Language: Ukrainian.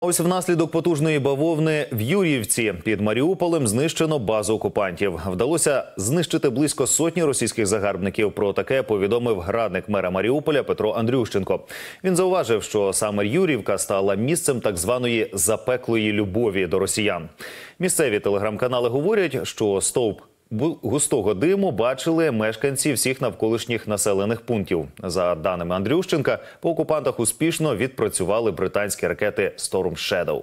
Ось внаслідок потужної бавовни в Юрівці під Маріуполем знищено базу окупантів. Вдалося знищити близько сотні російських загарбників. Про таке повідомив радник мера Маріуполя Петро Андрющенко. Він зауважив, що саме Юрівка стала місцем так званої запеклої любові до росіян. Місцеві телеграм-канали говорять, що стовп густого диму бачили мешканці всіх навколишніх населених пунктів. За даними Андрющенка, по окупантах успішно відпрацювали британські ракети Storm Shadow.